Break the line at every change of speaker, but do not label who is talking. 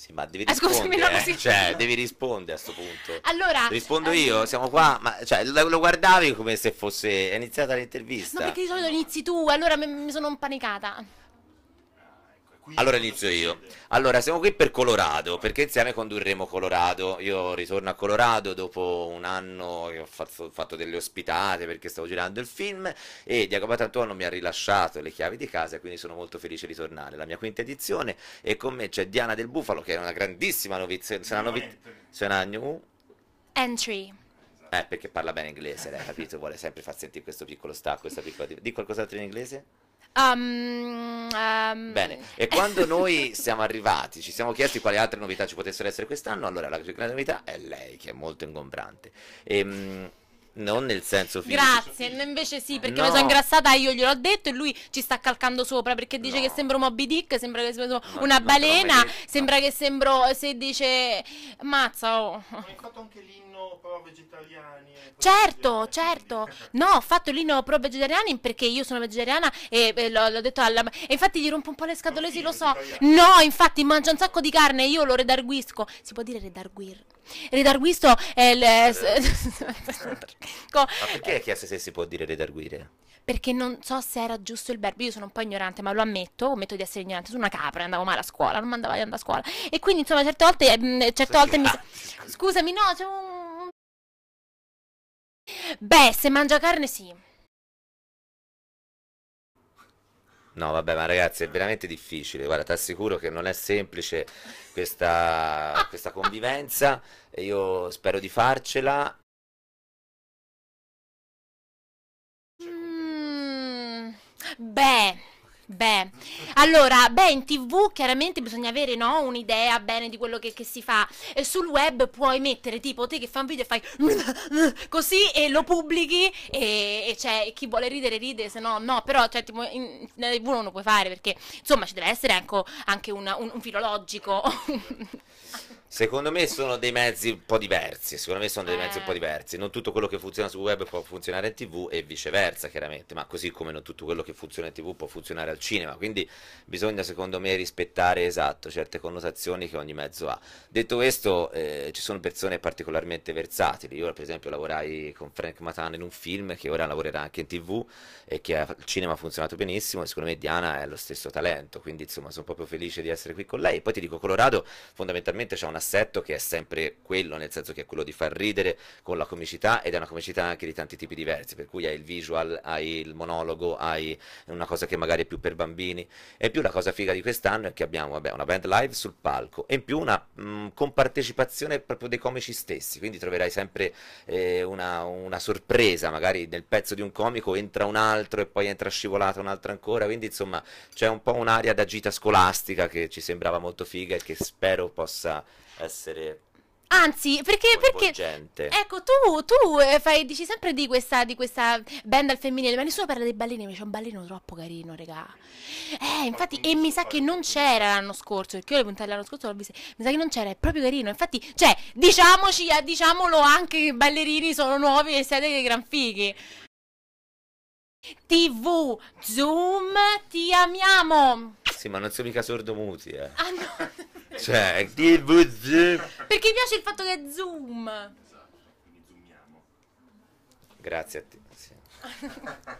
Sì, ma devi ah, rispondere. Eh, scusami, eh. Cioè, devi rispondere a questo punto. Allora. Rispondo ehm, io, siamo qua, ma cioè, lo, guardavi come se fosse. È iniziata l'intervista. No, perché di
solito inizi tu, allora mi, mi sono impanicata.
Allora inizio io. Allora, siamo qui per Colorado, perché insieme condurremo Colorado. Io ritorno a Colorado dopo un anno che ho fatto, fatto delle ospitate perché stavo girando il film e Jacopo Tantuono mi ha rilasciato le chiavi di casa quindi sono molto felice di tornare. La mia quinta edizione e con me c'è Diana del Bufalo che è una grandissima novizia. novità.
Entry.
Eh, perché parla bene inglese, lei, capito? Vuole sempre far sentire questo piccolo stacco, questa piccola... Di qualcos'altro in inglese?
Um, um... Bene, e quando noi
siamo arrivati, ci siamo chiesti quali altre novità ci potessero essere quest'anno, allora la grande novità è lei, che è molto ingombrante. Ehm... Non nel senso fisico. Grazie,
invece sì, perché no. mi sono ingrassata, io gliel'ho detto e lui ci sta calcando sopra perché dice no. che sembro Moby Dick, sembra che sembro no, una balena, sembra che sembro se dice Mazza, oh. Hai
fatto anche l'inno pro vegetariani.
Eh, certo, vegetariani. certo. No, ho fatto l'inno pro vegetariani perché io sono vegetariana e, e l'ho, l'ho, detto alla... E infatti gli rompo un po' le scatole, non sì, lo so. No, infatti mangia un sacco di carne e io lo redarguisco. Si può dire redarguir? Redarguisto è il... Eh, eh. Eh. Ma
perché hai chiesto se si può dire redarguire?
perché non so se era giusto il verbo. Io sono un po' ignorante, ma lo ammetto, ammetto di essere ignorante. Sono una capra, andavo male a scuola, non mandavo mai a scuola. E quindi, insomma, certe volte, mh, mm, certe volte mi... Scusami, no, c'è un... Beh, se mangia carne, sì.
No, vabbè, ma ragazzi, è veramente difficile. Guarda, ti assicuro che non è semplice questa, questa convivenza. Io spero di farcela
Beh, Beh, allora, beh, in tv chiaramente bisogna avere no, un'idea bene di quello che, che si fa. E sul web puoi mettere tipo te che fa un video e fai così e lo pubblichi e, e cioè, chi vuole ridere ride, se no no, però cioè, tipo, in, nella tv non lo puoi fare perché insomma ci deve essere ecco, anche, anche una, un, un filologico.
Secondo me sono dei mezzi un po' diversi. Secondo me sono dei mezzi un po' eh. diversi. Non tutto quello che funziona sul web può funzionare in tv e viceversa, chiaramente. Ma così come non tutto quello che funziona in tv può funzionare al cinema. Quindi bisogna, secondo me, rispettare esatto certe connotazioni che ogni mezzo ha. Detto questo, eh, ci sono persone particolarmente versatili. Io, per esempio, lavorai con Frank Matan in un film che ora lavorerà anche in tv e che al cinema ha funzionato benissimo. E secondo me Diana è lo stesso talento. Quindi, insomma, sono proprio felice di essere qui con lei. E poi ti dico, Colorado fondamentalmente c'è una assetto che è sempre quello, nel senso che è quello di far ridere con la comicità ed è una comicità anche di tanti tipi diversi, per cui hai il visual, hai il monologo, hai una cosa che magari è più per bambini. E più la cosa figa di quest'anno è che abbiamo vabbè, una band live sul palco e in più una mh, mm, compartecipazione proprio dei comici stessi, quindi troverai sempre eh, una, una sorpresa, magari nel pezzo di un comico entra un altro e poi entra scivolata altro ancora, quindi insomma c'è un po' un'aria da gita scolastica che ci sembrava molto figa e che spero possa essere
Anzi, perché, perché ecco, tu, tu eh, fai, dici sempre di questa, di questa band al femminile, ma nessuno parla dei ballerini, mi c'è un ballino troppo carino, regà. Eh, infatti, e mi sa che non c'era l'anno scorso, perché io le puntate l'anno scorso l'ho vista, mi sa che non c'era, è proprio carino. Infatti, cioè, diciamoci, eh, diciamolo anche che i ballerini sono nuovi e siete dei gran fighi. TV, Zoom, ti amiamo!
Sì, ma non sono mica sordomuti, eh. Ah, no. Cioè, che esatto.
Perché mi piace il fatto che è zoom. Esatto, quindi zoomiamo.
Grazie a te. Sì.